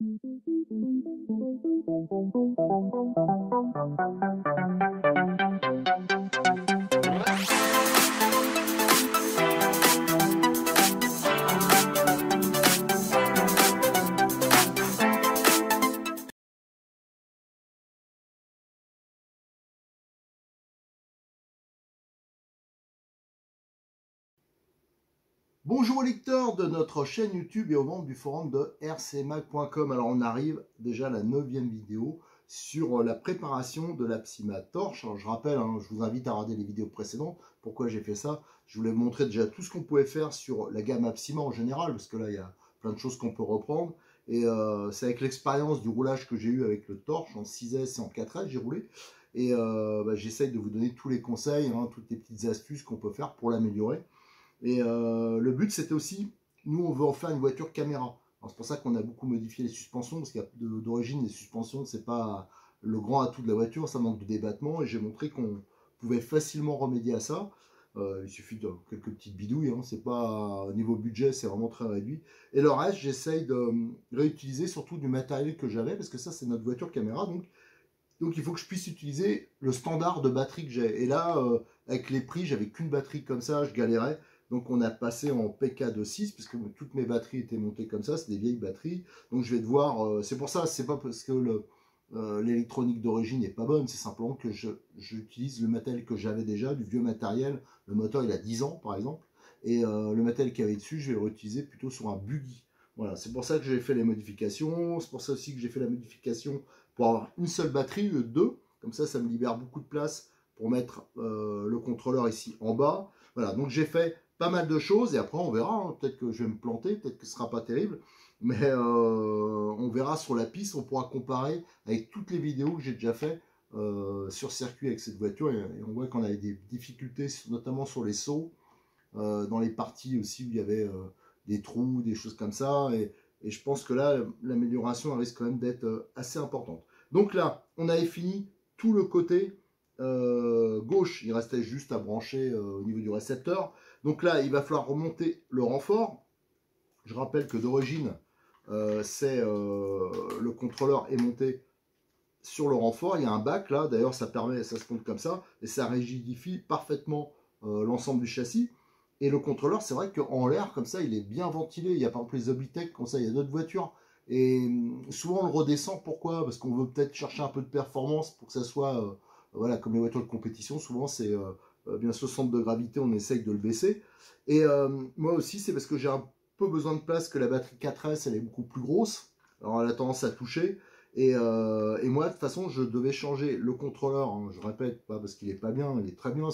Thank you. Bonjour aux lecteurs de notre chaîne YouTube et aux membres du forum de RCMA.com Alors on arrive déjà à la neuvième vidéo sur euh, la préparation de la Torche. Alors je rappelle, hein, je vous invite à regarder les vidéos précédentes. Pourquoi j'ai fait ça Je voulais vous montrer déjà tout ce qu'on pouvait faire sur la gamme Apsima en général, parce que là il y a plein de choses qu'on peut reprendre. Et euh, c'est avec l'expérience du roulage que j'ai eu avec le Torche en 6S et en 4S, j'ai roulé. Et euh, bah, j'essaye de vous donner tous les conseils, hein, toutes les petites astuces qu'on peut faire pour l'améliorer. Et euh, le but, c'était aussi, nous, on veut en faire une voiture caméra. C'est pour ça qu'on a beaucoup modifié les suspensions, parce d'origine, les suspensions, ce n'est pas le grand atout de la voiture, ça manque de débattement, et j'ai montré qu'on pouvait facilement remédier à ça. Euh, il suffit de quelques petites bidouilles, hein, c'est pas au niveau budget, c'est vraiment très réduit. Et le reste, j'essaye de hum, réutiliser surtout du matériel que j'avais, parce que ça, c'est notre voiture caméra, donc donc il faut que je puisse utiliser le standard de batterie que j'ai. Et là, euh, avec les prix, j'avais qu'une batterie comme ça, je galérais. Donc on a passé en PK26 puisque toutes mes batteries étaient montées comme ça, c'est des vieilles batteries. Donc je vais devoir, euh, c'est pour ça, c'est pas parce que euh, l'électronique d'origine n'est pas bonne, c'est simplement que j'utilise le matériel que j'avais déjà, du vieux matériel. Le moteur il a 10 ans par exemple, et euh, le matériel qu'il y avait dessus, je vais le réutiliser plutôt sur un buggy. Voilà, c'est pour ça que j'ai fait les modifications, c'est pour ça aussi que j'ai fait la modification pour avoir une seule batterie, deux, comme ça ça me libère beaucoup de place pour mettre le contrôleur ici en bas. Voilà, donc j'ai fait pas mal de choses, et après on verra, hein. peut-être que je vais me planter, peut-être que ce sera pas terrible, mais euh, on verra sur la piste, on pourra comparer avec toutes les vidéos que j'ai déjà fait euh, sur circuit avec cette voiture, et, on voit qu'on avait des difficultés, notamment sur les sauts, euh, dans les parties aussi où il y avait des trous, des choses comme ça, et je pense que là, l'amélioration risque quand même d'être assez importante. Donc là, on avait fini tout le côté gauche, il restait juste à brancher au niveau du récepteur, donc là, il va falloir remonter le renfort. Je rappelle que d'origine, euh, c'est euh, le contrôleur est monté sur le renfort. Il y a un bac là, d'ailleurs ça permet, ça se monte comme ça, et ça rigidifie parfaitement euh, l'ensemble du châssis. Et le contrôleur, c'est vrai qu'en l'air, comme ça, il est bien ventilé. Il y a par exemple les Oblitech, comme ça, il y a d'autres voitures. Et mm, souvent, on le redescend. Pourquoi Parce qu'on veut peut-être chercher un peu de performance pour que ça soit, voilà, comme les voitures de compétition, souvent, c'est euh, bien centre de gravité, on essaye de le baisser. Et euh, moi aussi, c'est parce que j'ai un peu besoin de place que la batterie 4S, elle est beaucoup plus grosse. Alors, elle a tendance à toucher. Et, euh, moi, de toute façon, je devais changer le contrôleur. Hein. je répète, pas parce qu'il est pas bien, il est très bien.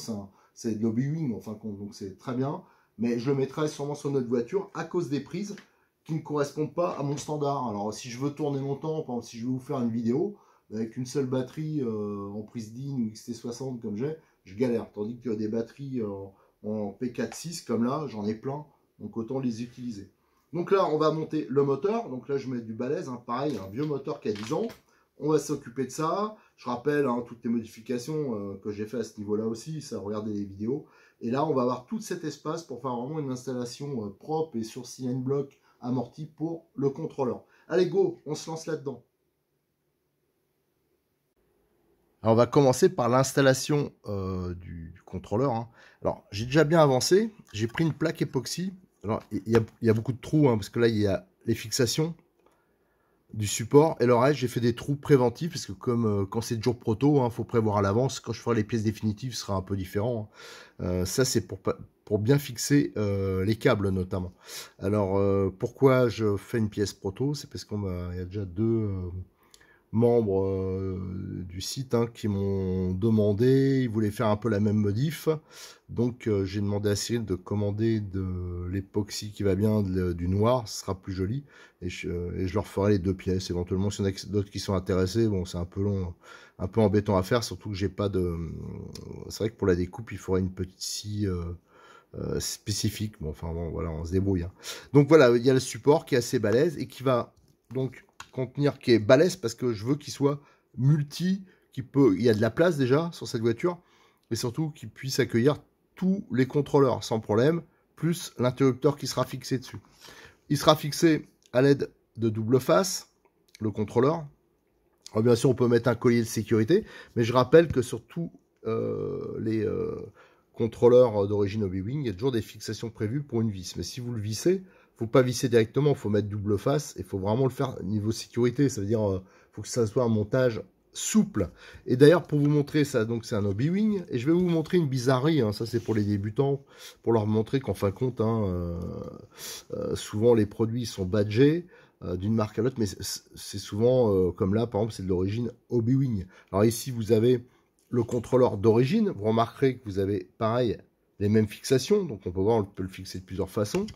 C'est de lobi wing compte, donc c'est très bien. Mais je le mettrai sûrement sur notre voiture à cause des prises qui ne correspondent pas à mon standard. Alors, si je veux tourner longtemps, par exemple, si je veux vous faire une vidéo avec une seule batterie en prise DIN ou XT60 comme j'ai, je galère. Tandis que des batteries en, en P4.6 comme là, j'en ai plein, donc autant les utiliser. Donc là, on va monter le moteur. Donc là, je mets du balèze, un hein. pareil, un vieux moteur qui a 10 ans. On va s'occuper de ça. Je rappelle hein, toutes les modifications euh, que j'ai fait à ce niveau-là aussi, ça regardez les vidéos. Et là, on va avoir tout cet espace pour faire vraiment une installation euh, propre et sur CN bloc amorti pour le contrôleur. Allez, go, on se lance là-dedans. Alors, on va commencer par l'installation euh, du, contrôleur. Hein. Alors, j'ai déjà bien avancé. J'ai pris une plaque époxy. Alors, il y, a beaucoup de trous, hein, parce que là, il y a les fixations du support. Et le reste, j'ai fait des trous préventifs, parce que comme euh, quand c'est toujours proto, il hein, faut prévoir à l'avance. Quand je ferai les pièces définitives, ce sera un peu différent. Euh, ça, c'est pour, pour bien fixer les câbles, notamment. Alors, pourquoi je fais une pièce proto C'est parce qu'on y a déjà deux membres euh, du site hein, qui m'ont demandé, ils voulaient faire un peu la même modif. Donc euh, j'ai demandé à Cyril de commander de l'époxy qui va bien, du noir, ce sera plus joli. Euh, et je, leur ferai les deux pièces. Éventuellement, s'il y en a d'autres qui sont intéressés, bon, c'est un peu long, un peu embêtant à faire, surtout que j'ai pas de. C'est vrai que pour la découpe, il faudrait une petite scie. spécifique, bon, enfin bon, voilà, on se débrouille. Hein. Donc voilà, il y a le support qui est assez balèze et qui va donc contenir qui est balèze parce que je veux qu'il soit multi, qu'il peut, il y a de la place déjà sur cette voiture, et surtout qu'il puisse accueillir tous les contrôleurs sans problème, plus l'interrupteur qui sera fixé dessus. Il sera fixé à l'aide de double face, le contrôleur. bien sûr, on peut mettre un collier de sécurité, mais je rappelle que sur tous euh, les euh, contrôleurs euh, d'origine Obi-Wing, il y a toujours des fixations prévues pour une vis. Mais si vous le vissez, faut pas visser directement, il faut mettre double face et faut vraiment le faire niveau sécurité. Ça veut dire, euh, faut que ça soit un montage souple. Et d'ailleurs, pour vous montrer ça, donc c'est un obi wing et je vais vous montrer une bizarrerie. Hein. ça, c'est pour les débutants, pour leur montrer qu'en fin de compte, hein, euh, euh, souvent les produits sont badgés d'une marque à l'autre, mais c'est souvent comme là, par exemple, c'est de l'origine obi wing. Alors ici, vous avez le contrôleur d'origine. Vous remarquerez que vous avez pareil les mêmes fixations, donc on peut voir, on peut le fixer de plusieurs façons.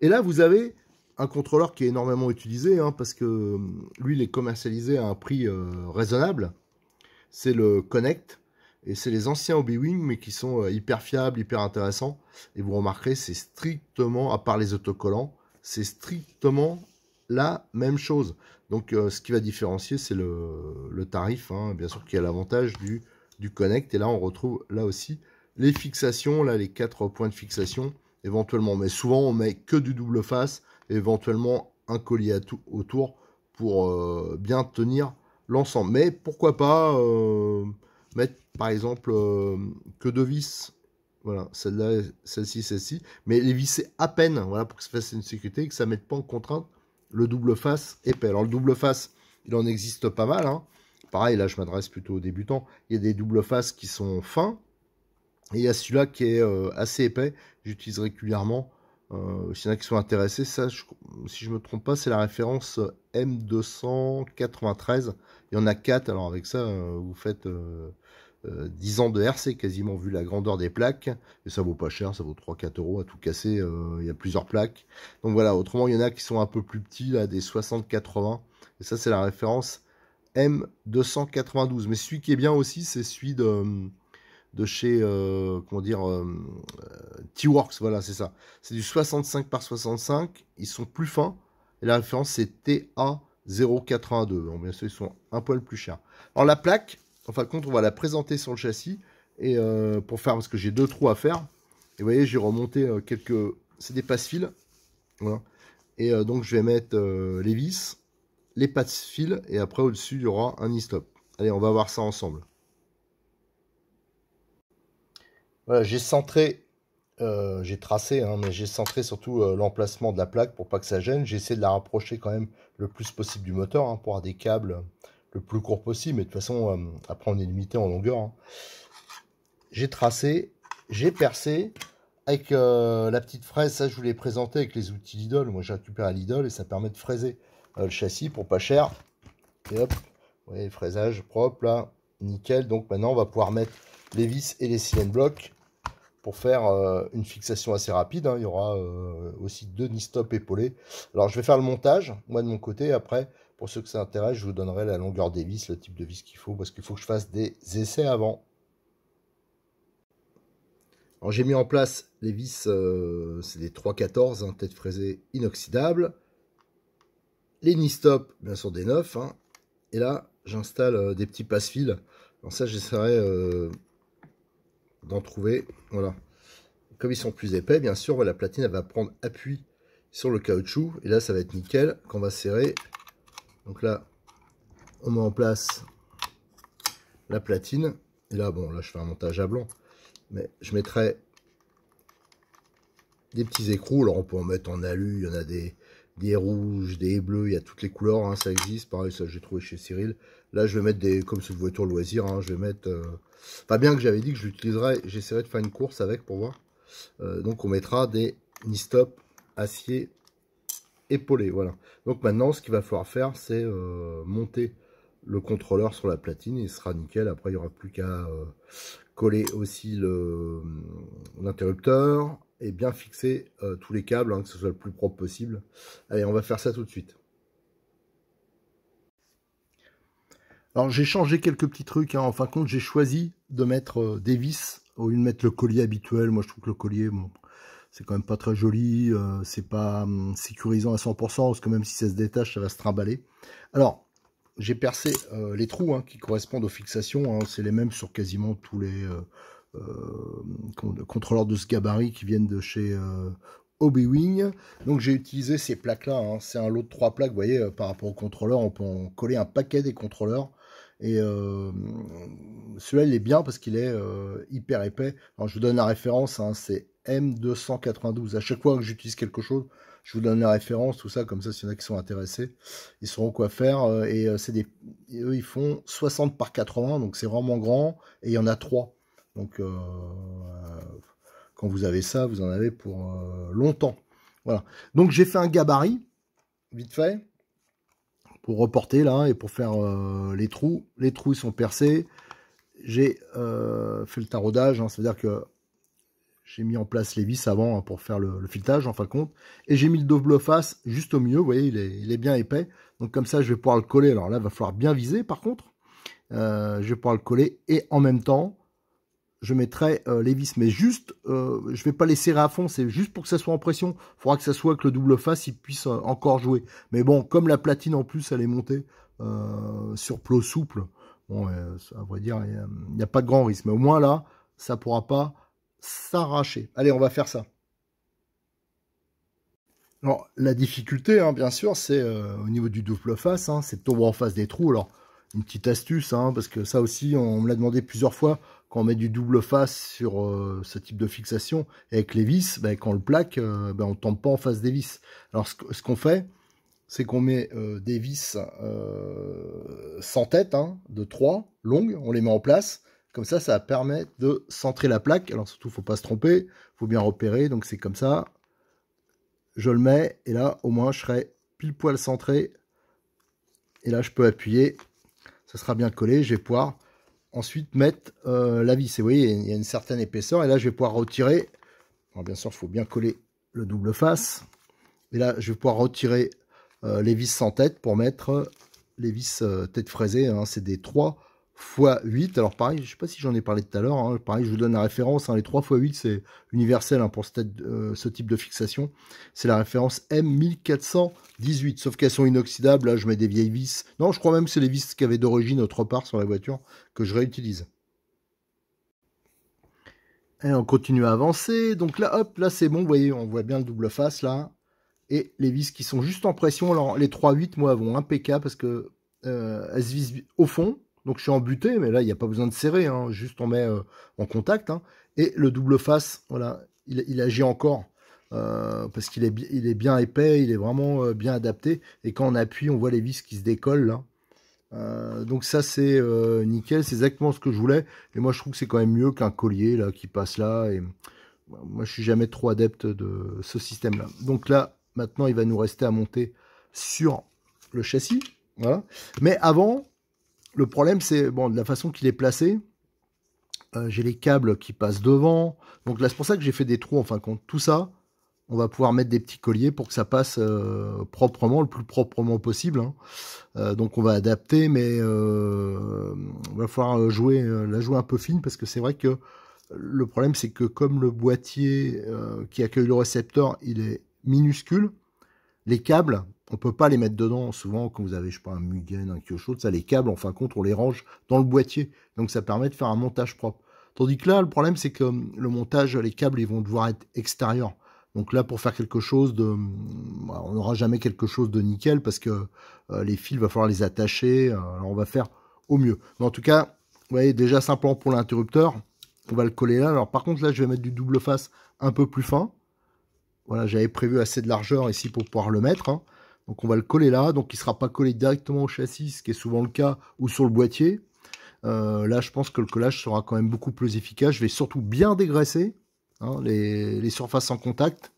Et là, vous avez un contrôleur qui est énormément utilisé, hein, parce que euh, lui, il est commercialisé à un prix euh, raisonnable. C'est le Connect. Et c'est les anciens Obi-Wing, mais qui sont euh, hyper fiables, hyper intéressants. Et vous remarquerez, c'est strictement, à part les autocollants, c'est strictement la même chose. Donc, ce qui va différencier, c'est le, tarif, hein. bien sûr, qui a l'avantage du, du Connect. Et là, on retrouve là aussi les fixations, là, les quatre points de fixation éventuellement. Mais souvent, on met que du double face, éventuellement un collier autour pour euh, bien tenir l'ensemble. Mais pourquoi pas euh, mettre par exemple euh, que deux vis. Voilà, celle-là, celle-ci, celle-ci. Mais les visser à peine, voilà, pour que ça fasse une sécurité et que ça ne mette pas en contrainte le double face épais. Alors le double face, il en existe pas mal. Hein. Pareil, là je m'adresse plutôt aux débutants. Il y a des doubles faces qui sont fins. Et il y a celui-là qui est assez épais, j'utilise régulièrement. Euh, s'il y en a qui sont intéressés, ça, si je ne me trompe pas, c'est la référence euh, M293. Il y en a 4, alors avec ça, euh, vous faites 10 ans de RC quasiment, vu la grandeur des plaques. Et ça vaut pas cher, ça vaut 3-4 euros à tout casser. il y a plusieurs plaques. Donc voilà, autrement, il y en a qui sont un peu plus petits, là, des 60-80. Et ça, c'est la référence M292. Mais celui qui est bien aussi, c'est celui de de chez, euh, comment dire, euh, euh, T-Works, voilà, c'est ça. C'est du 65 par 65, ils sont plus fins, et la référence c'est TA082. bien sûr, ils sont un poil plus chers. Alors la plaque, enfin fin compte, on va la présenter sur le châssis, et pour faire, parce que j'ai deux trous à faire, et vous voyez, j'ai remonté quelques... C'est des passe-fils, voilà. Et donc je vais mettre les vis, les passe-fils, et après au-dessus il y aura un e-stop. Allez, on va voir ça ensemble. Voilà, j'ai centré, euh, j'ai tracé, hein, mais j'ai centré surtout euh, l'emplacement de la plaque pour pas que ça gêne. J'ai essayé de la rapprocher quand même le plus possible du moteur hein, pour avoir des câbles le plus court possible. Mais de toute façon, euh, après on est limité en longueur. Hein. J'ai tracé, j'ai percé avec la petite fraise. Ça, je vous l'ai présenté avec les outils Lidl. Moi, j'ai récupéré à Lidl et ça permet de fraiser le châssis pour pas cher. Et hop, vous voyez, fraisage propre là, nickel. Donc maintenant, on va pouvoir mettre les vis et les cylindres blocs faire euh, une fixation assez rapide. Hein. Il y aura euh, aussi deux stop épaulés. Alors je vais faire le montage, moi de mon côté. Après, pour ceux que ça intéresse, je vous donnerai la longueur des vis, le type de vis qu'il faut, parce qu'il faut que je fasse des essais avant. Alors j'ai mis en place les vis, euh, c'est des 314, hein, tête fraisée inoxydable. Les stop bien sûr des neufs hein. Et là, j'installe des petits passe-fils. Alors ça, j'essaierai d'en trouver. Voilà. Comme ils sont plus épais, bien sûr, la platine va prendre appui sur le caoutchouc. Et là, ça va être nickel qu'on va serrer. Donc là, on met en place la platine. Et là, bon, là, je fais un montage à blanc. Mais je mettrai des petits écrous. Alors, on peut en mettre en alu. Il y en a des, des rouges, des bleus. Il y a toutes les couleurs. Hein. ça existe. Pareil, ça, j'ai trouvé chez Cyril. Là, je vais mettre des, comme c'est une voiture loisir, hein. je vais mettre euh, pas bien que j'avais dit que je l'utiliserais, j'essaierai de faire une course avec pour voir. Euh, donc, on mettra des Nistop acier épaulé. Voilà. Donc, maintenant, ce qu'il va falloir faire, c'est euh, monter le contrôleur sur la platine. Et il sera nickel. Après, il n'y aura plus qu'à euh, coller aussi l'interrupteur et bien fixer tous les câbles, hein, que ce soit le plus propre possible. Allez, on va faire ça tout de suite. Alors j'ai changé quelques petits trucs, hein. en fin de compte j'ai choisi de mettre euh, des vis au lieu de mettre le collier habituel. Moi je trouve que le collier, c'est quand même pas très joli, euh, c'est pas hum, sécurisant à 100%, parce que même si ça se détache, ça va se trimballer. Alors, j'ai percé euh, les trous hein, qui correspondent aux fixations, hein. c'est les mêmes sur quasiment tous les contrôleurs de ce gabarit qui viennent de chez Obi-Wing. Donc j'ai utilisé ces plaques-là, c'est un lot de trois plaques, vous voyez, par rapport au contrôleurs, on peut en coller un paquet des contrôleurs et celui-là, il est bien parce qu'il est euh, hyper épais. je vous donne la référence, hein, c'est M292. À chaque fois que j'utilise quelque chose, je vous donne la référence, tout ça, comme ça, s'il y en a qui sont intéressés, ils sauront quoi faire. Euh, et euh, c'est des, eux, ils font 60 par 80, donc c'est vraiment grand, et il y en a 3. Donc, quand vous avez ça, vous en avez pour longtemps. Voilà. Donc, j'ai fait un gabarit, vite fait pour reporter là et pour faire euh, les trous. Les trous ils sont percés. J'ai euh, fait le taraudage, hein, c'est-à-dire que j'ai mis en place les vis avant hein, pour faire le, filetage en fin de compte. Et j'ai mis le double face juste au milieu, vous voyez, il est, bien épais. Donc comme ça, je vais pouvoir le coller. Alors là, va falloir bien viser par contre. Euh, je vais pouvoir le coller et en même temps, je mettrai euh, les vis. Mais juste, euh, je vais pas les serrer à fond, c'est juste pour que ça soit en pression. Il faudra que ça soit que le double face, puisse euh, encore jouer. Mais bon, comme la platine en plus, elle est montée sur plot souple, bon, à vrai dire, il n'y a, pas de grand risque. Mais au moins là, ça pourra pas s'arracher. Allez, on va faire ça. Alors, la difficulté, hein, bien sûr, c'est au niveau du double face, hein, c'est de tomber en face des trous. Alors, une petite astuce, hein, parce que ça aussi, on me l'a demandé plusieurs fois quand on met du double face sur euh, ce type de fixation, et avec les vis, ben, quand on le plaque, euh, ben, on ne tombe pas en face des vis. Alors ce, qu'on fait, c'est qu'on met euh, des vis sans tête, hein, de 3, longues, on les met en place. Comme ça, ça permet de centrer la plaque. Alors surtout, faut pas se tromper, faut bien repérer. Donc c'est comme ça. Je le mets, et là, au moins, je serai pile poil centré. Et là, je peux appuyer. Ça sera bien collé, je vais ensuite mettre euh, la vis. Et vous voyez, il y a une certaine épaisseur. Et là, je vais pouvoir retirer. Alors, bien sûr, il faut bien coller le double face. Et là, je vais pouvoir retirer euh, les vis sans tête pour mettre euh, les vis tête fraisée. Hein. C'est des 3 x 8. Alors pareil, je ne sais pas si j'en ai parlé tout à l'heure, hein. pareil, je vous donne la référence, hein. les 3 x 8 c'est universel hein, pour euh, ce, type de fixation, c'est la référence M1418, sauf qu'elles sont inoxydables, là je mets des vieilles vis, non je crois même que c'est les vis qui y avait d'origine autre part sur la voiture que je réutilise. Et on continue à avancer, donc là hop, là c'est bon, vous voyez, on voit bien le double face là, et les vis qui sont juste en pression, alors, les 3-8 moi vont impeccable parce que euh, elles se visent au fond, donc je suis embuté, mais là, il n'y a pas besoin de serrer, hein. juste on met euh, en contact. Hein. et le double face, voilà, il, agit encore. Euh, parce qu'il est, est bien épais, il est vraiment euh, bien adapté. Et quand on appuie, on voit les vis qui se décollent. Là. Hein. donc ça c'est nickel, c'est exactement ce que je voulais. Et moi je trouve que c'est quand même mieux qu'un collier là qui passe là. Et moi je suis jamais trop adepte de ce système là. Donc là maintenant il va nous rester à monter sur le châssis. Voilà. Mais avant, le problème, c'est bon, de la façon qu'il est placé. Euh, j'ai les câbles qui passent devant. Donc là, c'est pour ça que j'ai fait des trous. Enfin, quand tout ça, on va pouvoir mettre des petits colliers pour que ça passe euh, proprement, le plus proprement possible. Hein. Euh, donc on va adapter, mais on va falloir jouer, la jouer un peu fine parce que c'est vrai que le problème, c'est que comme le boîtier qui accueille le récepteur, il est minuscule, les câbles, on ne peut pas les mettre dedans. Souvent, quand vous avez, je sais pas, un Mugen, un Kyosho, ça, les câbles, en fin de compte, on les range dans le boîtier. Donc, ça permet de faire un montage propre. Tandis que là, le problème, c'est que hum, le montage, les câbles, ils vont devoir être extérieurs. Donc là, pour faire quelque chose de, hum, bah, on n'aura jamais quelque chose de nickel parce que euh, les fils, il va falloir les attacher. Euh, alors, on va faire au mieux. Mais en tout cas, vous voyez, déjà simplement pour l'interrupteur, on va le coller là. Alors, par contre, là, je vais mettre du double face un peu plus fin. Voilà, j'avais prévu assez de largeur ici pour pouvoir le mettre. Hein. Donc on va le coller là, donc il ne sera pas collé directement au châssis, ce qui est souvent le cas, ou sur le boîtier. Euh, là, je pense que le collage sera quand même beaucoup plus efficace. Je vais surtout bien dégraisser hein, les, surfaces en contact,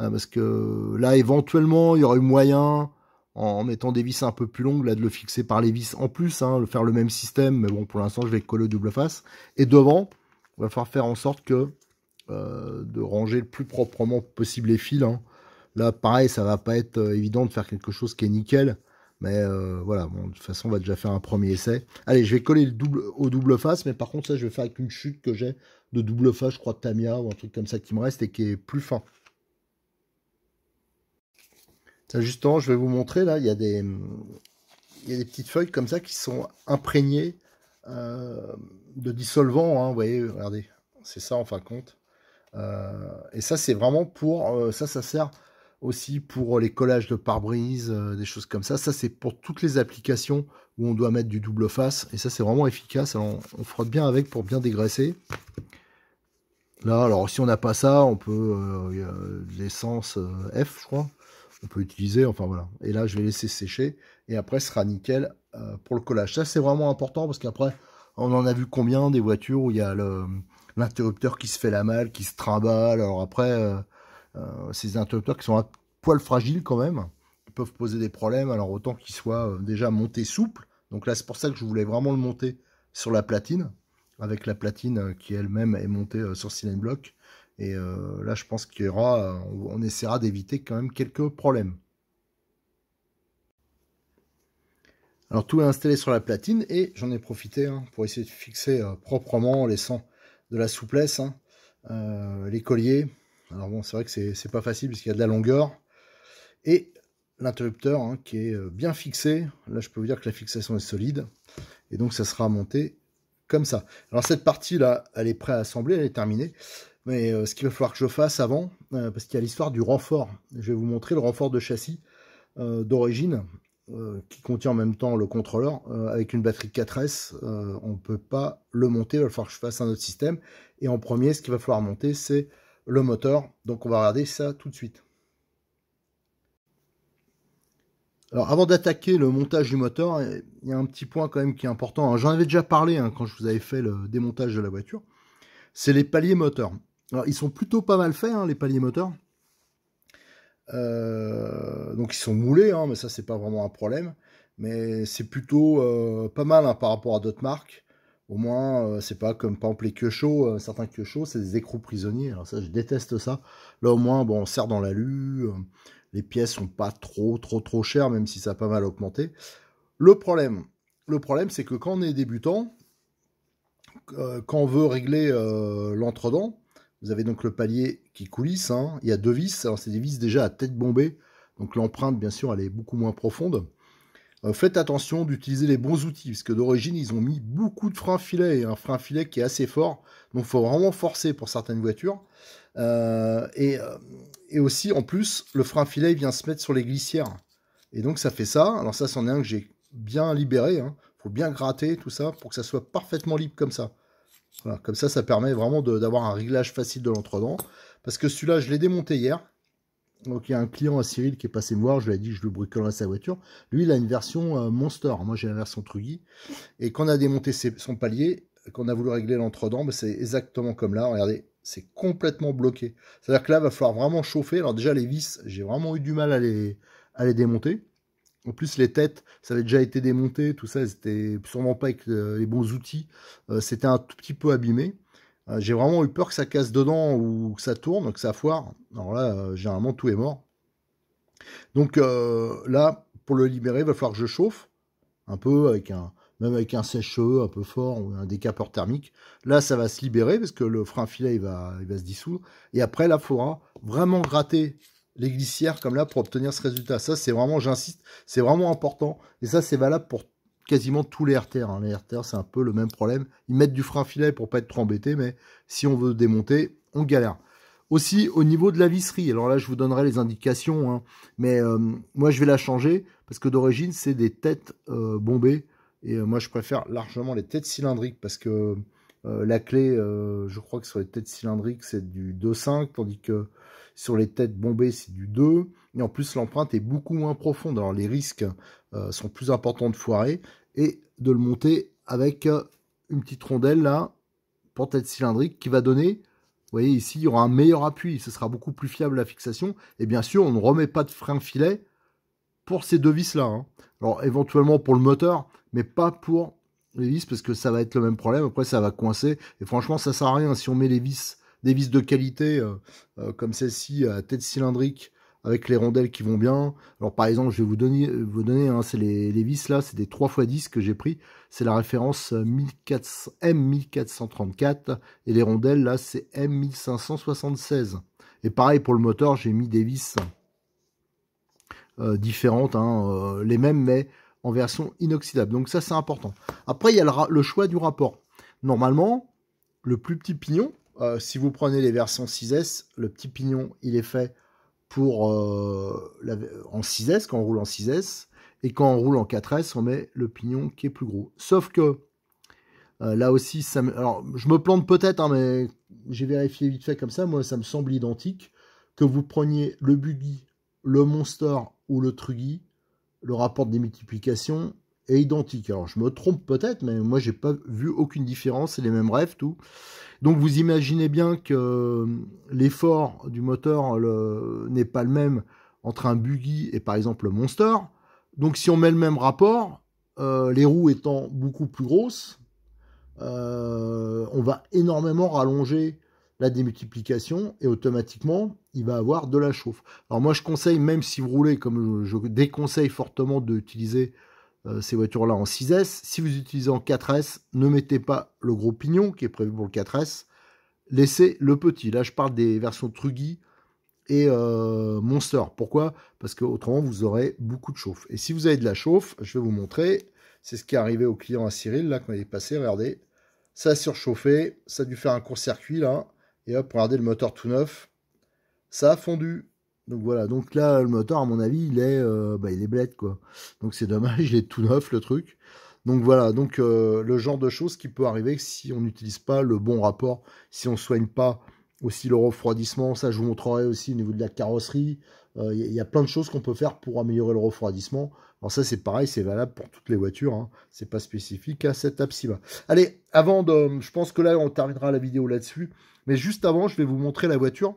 euh, parce que là, éventuellement, il y aurait eu moyen, en mettant des vis un peu plus longues, là, de le fixer par les vis en plus, de hein, faire le même système, mais bon, pour l'instant, je vais coller double face. Et devant, on va falloir faire en sorte que euh, de ranger le plus proprement possible les fils. Hein, Là, pareil, ça va pas être euh, évident de faire quelque chose qui est nickel. Mais euh, voilà, bon, de toute façon, on va déjà faire un premier essai. Allez, je vais coller le double, au double face, mais par contre, ça, je vais faire avec une chute que j'ai de double face, je crois, de Tamia ou un truc comme ça qui me reste et qui est plus fin. Ça, justement, je vais vous montrer, là, il y, a des, hum, il y a des petites feuilles comme ça qui sont imprégnées euh, de dissolvant. Hein, vous voyez, regardez, c'est ça en fin de compte. et ça, c'est vraiment pour... ça, ça sert aussi pour euh, les collages de pare-brise, euh, des choses comme ça. Ça, c'est pour toutes les applications où on doit mettre du double face. Et ça, c'est vraiment efficace. Alors, on, frotte bien avec pour bien dégraisser. Là, alors, si on n'a pas ça, on peut... Euh, l'essence F, je crois. On peut utiliser, enfin voilà. Et là, je vais laisser sécher. Et après, ce sera nickel pour le collage. Ça, c'est vraiment important parce qu'après, on en a vu combien des voitures où il y a l'interrupteur qui se fait la malle, qui se trimballe. Alors après euh, ces interrupteurs qui sont un poil fragiles quand même, peuvent poser des problèmes, alors autant qu'ils soient euh, déjà montés souples. Donc là, c'est pour ça que je voulais vraiment le monter sur la platine, avec la platine euh, qui elle-même est montée sur Silent Block. Et là, je pense qu'il y aura, on essaiera d'éviter quand même quelques problèmes. Alors tout est installé sur la platine et j'en ai profité hein, pour essayer de fixer proprement en laissant de la souplesse hein. les colliers, alors bon, c'est vrai que c'est pas facile parce qu'il y a de la longueur. Et l'interrupteur hein, qui est euh, bien fixé. Là, je peux vous dire que la fixation est solide. Et donc, ça sera monté comme ça. Alors, cette partie-là, elle est prête à assembler, elle est terminée. Mais euh, ce qu'il va falloir que je fasse avant, euh, parce qu'il y a l'histoire du renfort. Je vais vous montrer le renfort de châssis d'origine, qui contient en même temps le contrôleur. avec une batterie 4S, on ne peut pas le monter. Il va falloir que je fasse un autre système. Et en premier, ce qu'il va falloir monter, c'est le moteur. Donc on va regarder ça tout de suite. Alors avant d'attaquer le montage du moteur, il y a un petit point quand même qui est important. J'en avais déjà parlé hein, quand je vous avais fait le démontage de la voiture. C'est les paliers moteurs. Alors ils sont plutôt pas mal faits, hein, les paliers moteurs. Euh, donc ils sont moulés, hein, mais ça c'est pas vraiment un problème. Mais c'est plutôt euh, pas mal par rapport à d'autres marques. Au moins, euh, c'est pas comme par exemple les euh, certains c'est des écrous prisonniers. Alors ça, je déteste ça. Là, au moins, bon, on serre dans l'alu. Euh, les pièces sont pas trop, trop, trop chères, même si ça a pas mal augmenté. Le problème, le problème, c'est que quand on est débutant, quand on veut régler l'entredent, vous avez donc le palier qui coulisse. Hein. il y a deux vis. Alors c'est des vis déjà à tête bombée. Donc l'empreinte, bien sûr, elle est beaucoup moins profonde. Euh, faites attention d'utiliser les bons outils, parce que d'origine, ils ont mis beaucoup de freins filet et un hein. frein filet qui est assez fort, donc il faut vraiment forcer pour certaines voitures. Euh, euh, et, aussi, en plus, le frein filet vient se mettre sur les glissières. Et donc ça fait ça, alors ça c'en est un que j'ai bien libéré, hein. faut bien gratter tout ça pour que ça soit parfaitement libre comme ça. comme ça, ça permet vraiment d'avoir un réglage facile de lentre Parce que celui-là, je l'ai démonté hier. Donc il y a un client à Cyril qui est passé me voir, je lui ai dit que je lui bricolerais sa voiture. Lui, il a une version euh, Monster, moi j'ai la version Truggy. Et quand on a démonté son palier, quand on a voulu régler l'entredent, ben, c'est exactement comme là, regardez, c'est complètement bloqué. C'est-à-dire que là, il va falloir vraiment chauffer. Alors déjà, les vis, j'ai vraiment eu du mal à les, les démonter. En plus, les têtes, ça avait déjà été démonté, tout ça, c'était sûrement pas avec euh, les bons outils. Euh, c'était un tout petit peu abîmé. Euh, j'ai vraiment eu peur que ça casse dedans ou que ça tourne, que ça foire. Alors là, euh, généralement, tout est mort. Donc euh, là, pour le libérer, il va falloir que je chauffe un peu avec un même avec un sèche-cheveux un peu fort ou un décapeur thermique. Là, ça va se libérer parce que le frein filet il va, va se dissoudre. Et après, là, il faudra vraiment gratter les glissières comme là pour obtenir ce résultat. Ça, c'est vraiment, j'insiste, c'est vraiment important. Et ça, c'est valable pour quasiment tous les RTR. Hein. Les RTR, c'est un peu le même problème. Ils mettent du frein filet pour pas être trop embêté, mais si on veut démonter, on galère. Aussi au niveau de la visserie, alors là je vous donnerai les indications, hein, mais euh, moi je vais la changer parce que d'origine c'est des têtes euh, bombées et euh, moi je préfère largement les têtes cylindriques parce que la clé, je crois que sur les têtes cylindriques c'est du 2.5 tandis que sur les têtes bombées c'est du 2 et en plus l'empreinte est beaucoup moins profonde. Alors les risques euh, sont plus importants de foirer et de le monter avec euh, une petite rondelle là, pour tête cylindrique, qui va donner, vous voyez ici, il y aura un meilleur appui, ce sera beaucoup plus fiable la fixation, et bien sûr, on ne remet pas de frein filet pour ces deux vis là. Hein. Alors éventuellement pour le moteur, mais pas pour les vis, parce que ça va être le même problème, après ça va coincer, et franchement ça sert à rien si on met les vis, des vis de qualité euh, comme celle-ci à tête cylindrique avec les rondelles qui vont bien. Alors par exemple, je vais vous donner, vous donner hein, c'est les, vis là, c'est des 3x10 que j'ai pris. C'est la référence 1400, euh, M1434 et les rondelles là, c'est M1576. Et pareil pour le moteur, j'ai mis des vis euh, différentes, hein, euh, les mêmes mais en version inoxydable. Donc ça c'est important. Après il y a le, choix du rapport. Normalement, le plus petit pignon, si vous prenez les versions 6S, le petit pignon il est fait pour euh, en 6S, quand on roule en 6S, et quand on roule en 4S, on met le pignon qui est plus gros. Sauf que euh, là aussi, ça je me plante peut-être, hein, mais j'ai vérifié vite fait comme ça, moi ça me semble identique. Que vous preniez le buggy, le monster ou le truggy, le rapport des multiplications, est identique. Alors je me trompe peut-être, mais moi j'ai pas vu aucune différence, c'est les mêmes rêves, tout. Donc vous imaginez bien que euh, l'effort du moteur n'est pas le même entre un buggy et par exemple le Monster. Donc si on met le même rapport, euh, les roues étant beaucoup plus grosses, euh, on va énormément rallonger la démultiplication et automatiquement il va avoir de la chauffe. Alors moi je conseille, même si vous roulez, comme je, je déconseille fortement d'utiliser euh, ces voitures-là en 6S. Si vous utilisez en 4S, ne mettez pas le gros pignon qui est prévu pour le 4S. Laissez le petit. Là, je parle des versions Truggy et euh, Monster. Pourquoi Parce que autrement, vous aurez beaucoup de chauffe. Et si vous avez de la chauffe, je vais vous montrer. C'est ce qui est arrivé au client à Cyril, là, quand il est passé. Regardez, ça a surchauffé. Ça a dû faire un court-circuit, là. Et hop, regardez le moteur tout neuf. Ça a fondu. Donc voilà, donc là, le moteur, à mon avis, il est, euh, bah, il est bled, quoi. Donc c'est dommage, il est tout neuf, le truc. Donc voilà, donc euh, le genre de choses qui peut arriver si on n'utilise pas le bon rapport, si on ne soigne pas aussi le refroidissement, ça je vous montrerai aussi au niveau de la carrosserie. Euh, il y, a plein de choses qu'on peut faire pour améliorer le refroidissement. Alors ça c'est pareil, c'est valable pour toutes les voitures, hein. c'est pas spécifique à cette Apsima. Allez, avant de, je pense que là on terminera la vidéo là-dessus, mais juste avant je vais vous montrer la voiture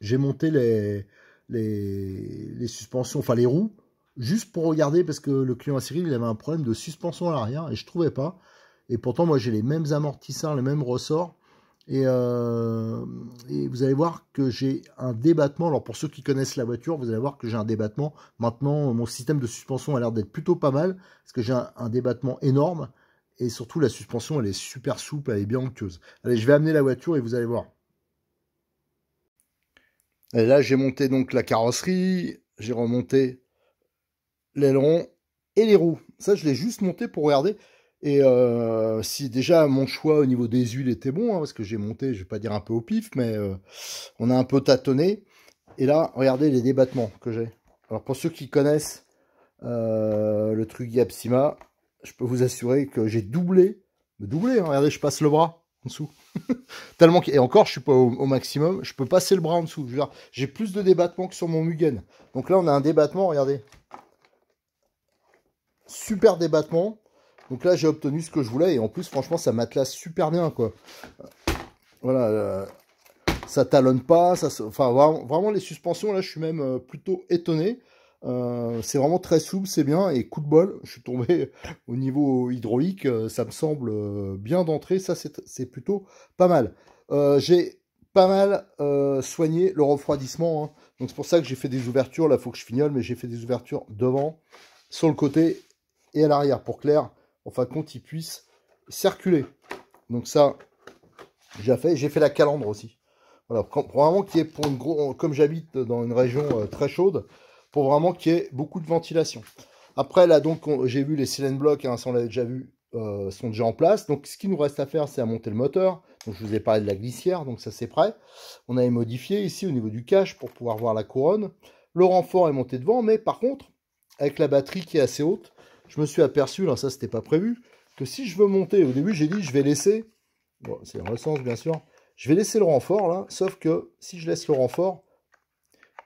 j'ai monté les, les, suspensions, enfin les roues, juste pour regarder parce que le client à Cyril il avait un problème de suspension à l'arrière et je ne trouvais pas. Et pourtant moi j'ai les mêmes amortisseurs, les mêmes ressorts. Euh, et, vous allez voir que j'ai un débattement. Alors pour ceux qui connaissent la voiture, vous allez voir que j'ai un débattement. Maintenant, mon système de suspension a l'air d'être plutôt pas mal, parce que j'ai un, un débattement énorme. Et surtout, la suspension, elle est super souple, elle est bien onctueuse. Allez, je vais amener la voiture et vous allez voir. Et là, j'ai monté donc la carrosserie, j'ai remonté l'aileron et les roues. Ça, je l'ai juste monté pour regarder. Et euh, si déjà mon choix au niveau des huiles était bon, hein, parce que j'ai monté, je vais pas dire un peu au pif, mais euh, on a un peu tâtonné. Et là, regardez les débattements que j'ai. Alors pour ceux qui connaissent euh, le truc Yapsima, je peux vous assurer que j'ai doublé, doublé, hein, regardez, je passe le bras dessous. Tellement et encore, je suis pas au, maximum, je peux passer le bras en dessous. J'ai plus de débattement que sur mon Mugen. Donc là, on a un débattement, regardez. Super débattement. Donc là, j'ai obtenu ce que je voulais et en plus, franchement, ça m'atlasse super bien, quoi. Voilà, euh, ça talonne pas, ça, enfin vraiment, les suspensions là, je suis même euh, plutôt étonné. Euh, c'est vraiment très souple, c'est bien. Et coup de bol, je suis tombé au niveau hydraulique. Euh, ça me semble euh, bien d'entrée. Ça, c'est plutôt pas mal. j'ai pas mal soigné le refroidissement. Hein. Donc, c'est pour ça que j'ai fait des ouvertures. Là, faut que je fignole, mais j'ai fait des ouvertures devant, sur le côté et à l'arrière pour clair l'air, en fin de compte, il puisse circuler. Donc, ça, j'ai fait. J'ai fait la calandre aussi. Voilà, qui est pour une comme j'habite dans une région très chaude, pour vraiment qu'il y ait beaucoup de ventilation. Après, là, donc, j'ai vu les silent blocs, hein, ça on l'avait déjà vu, euh, sont déjà en place. Donc, ce qui nous reste à faire, c'est à monter le moteur. Donc, je vous ai parlé de la glissière, donc ça, c'est prêt. On avait modifié ici au niveau du cache pour pouvoir voir la couronne. Le renfort est monté devant, mais par contre, avec la batterie qui est assez haute, je me suis aperçu, là, ça, c'était pas prévu, que si je veux monter, au début, j'ai dit, je vais laisser, bon, c'est le sens, bien sûr, je vais laisser le renfort, là, sauf que si je laisse le renfort,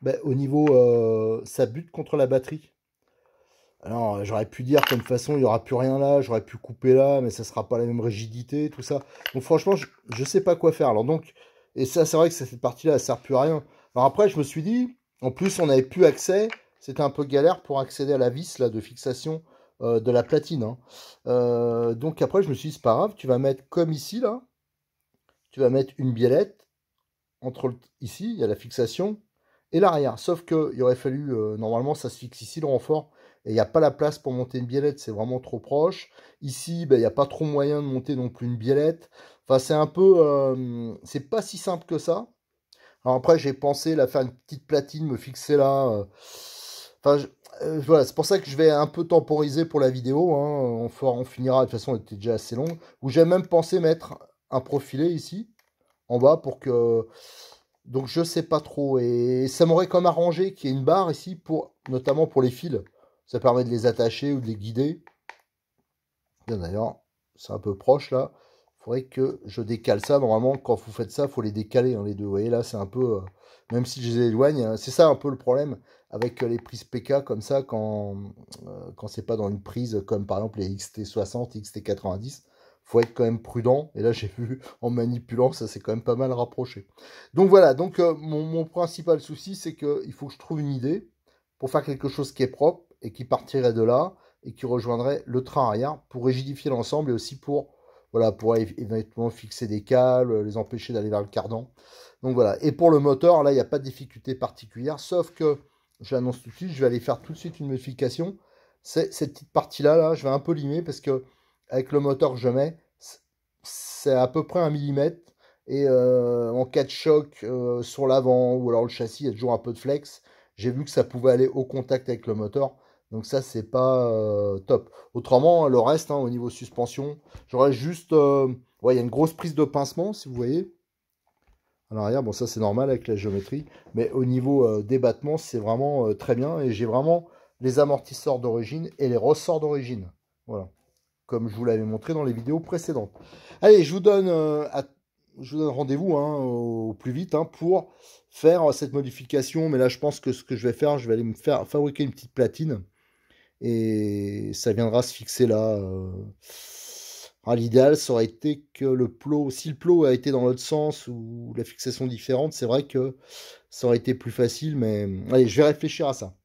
bah, au niveau euh, ça bute contre la batterie. Alors euh, j'aurais pu dire comme façon il n'y aura plus rien là, j'aurais pu couper là, mais ça sera pas la même rigidité, tout ça. Donc franchement je, ne sais pas quoi faire. Alors donc et ça c'est vrai que cette partie là elle sert plus à rien. Alors après je me suis dit en plus on n'avait plus accès, c'était un peu galère pour accéder à la vis là de fixation euh, de la platine. Hein. donc après je me suis dit c'est pas grave, tu vas mettre comme ici là, tu vas mettre une biellette entre ici il y a la fixation et l'arrière. Sauf que, qu'il aurait fallu, euh, normalement, ça se fixe ici le renfort. Et il n'y a pas la place pour monter une biellette, c'est vraiment trop proche. Ici, ben, il n'y a pas trop moyen de monter non une biellette. Enfin, c'est un peu. Euh, c'est pas si simple que ça. Alors après, j'ai pensé la faire une petite platine, me fixer là. Euh. c'est pour ça que je vais un peu temporiser pour la vidéo. Hein. on, on finira, de toute façon, elle était déjà assez longue. Où j'ai même pensé mettre un profilé ici, en bas, pour que donc je sais pas trop. Et ça m'aurait comme arrangé qu'il y ait une barre ici, pour, notamment pour les fils. Ça permet de les attacher ou de les guider. D'ailleurs, c'est un peu proche là. Il faudrait que je décale ça. Normalement, quand vous faites ça, il faut les décaler hein, les deux. Vous voyez là, c'est un peu. Euh, même si je les éloigne, hein, c'est ça un peu le problème avec euh, les prises PK comme ça, quand, euh, quand c'est pas dans une prise comme par exemple les XT60, XT90 faut être quand même prudent. Et là, j'ai vu en manipulant, ça s'est quand même pas mal rapproché. Donc voilà, donc euh, mon, principal souci, c'est qu'il faut que je trouve une idée pour faire quelque chose qui est propre et qui partirait de là et qui rejoindrait le train arrière pour rigidifier l'ensemble et aussi pour voilà pour éventuellement fixer des cales, les empêcher d'aller vers le cardan. Donc voilà. Et pour le moteur, là, il n'y a pas de difficulté particulière, sauf que j'annonce tout de suite, je vais aller faire tout de suite une modification. C'est cette petite partie-là, là, je vais un peu limer parce que avec le moteur, je mets. C'est à peu près un millimètre. Et euh, en cas de choc euh, sur l'avant ou alors le châssis, il y a toujours un peu de flex. J'ai vu que ça pouvait aller au contact avec le moteur. Donc ça, c'est pas euh, top. Autrement, le reste, hein, au niveau suspension, j'aurais juste... ouais, il y a une grosse prise de pincement, si vous voyez. À l'arrière, bon ça c'est normal avec la géométrie. Mais au niveau des battements, c'est vraiment très bien. Et j'ai vraiment les amortisseurs d'origine et les ressorts d'origine. Voilà comme je vous l'avais montré dans les vidéos précédentes. Allez, je vous donne, euh, rendez-vous hein, au plus vite hein, pour faire cette modification. Mais là, je pense que ce que je vais faire, je vais aller me faire fabriquer une petite platine. Et ça viendra se fixer là. Euh... Ah, l'idéal, ça aurait été que le plot, si le plot a été dans l'autre sens ou la fixation différente, c'est vrai que ça aurait été plus facile. Mais allez, je vais réfléchir à ça.